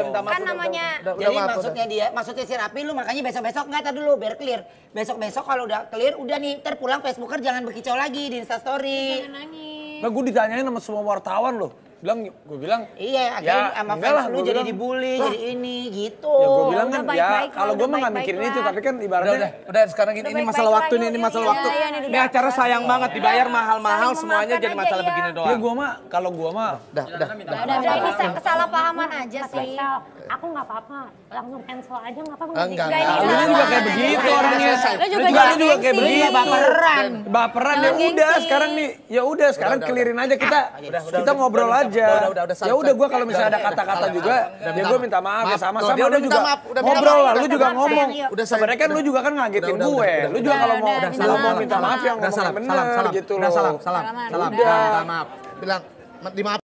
Oh. kan namanya udah, udah, jadi maksudnya dia maksudnya si rapi lu makanya besok besok nggak tadi dulu biar clear besok besok kalau udah clear udah nih terpulang facebooker jangan berkicau lagi di instastory jangan nangis nah gue ditanyain sama semua wartawan loh bilang gue bilang iya akhirnya ya, sama fans lah, lu jadi bilang, dibully jadi ini gitu ya gue bilang kan ya kalau gue mah nggak mikirin itu tapi kan ibaratnya udah udah sekarang gini ini masalah waktu ini ini masalah waktu ini acara sayang banget dibayar mahal-mahal semuanya jadi masalah begini doang ya gue mah kalau gue mah udah udah dah ini kesalahpahaman aja sih aku gak apa-apa langsung cancel aja gak apa-apa enggak enggak juga kayak begitu orangnya lu juga juga kayak begitu baperan baperan ya udah sekarang nih ya udah sekarang kelirin aja kita kita ngobrol aja aja. Udah udah udah. Ya udah gue kalau misalnya ada kata-kata juga, ya gue minta maaf ya sama-sama. Lu juga ngobrol lah, lu juga ngomong. Udah sebenarnya kan lu juga kan ngagetin gue. Lu juga kalau mau kalau mau minta maaf yang ngomong benar gitu loh. Salam salam salam salam maaf. Bilang dimaafin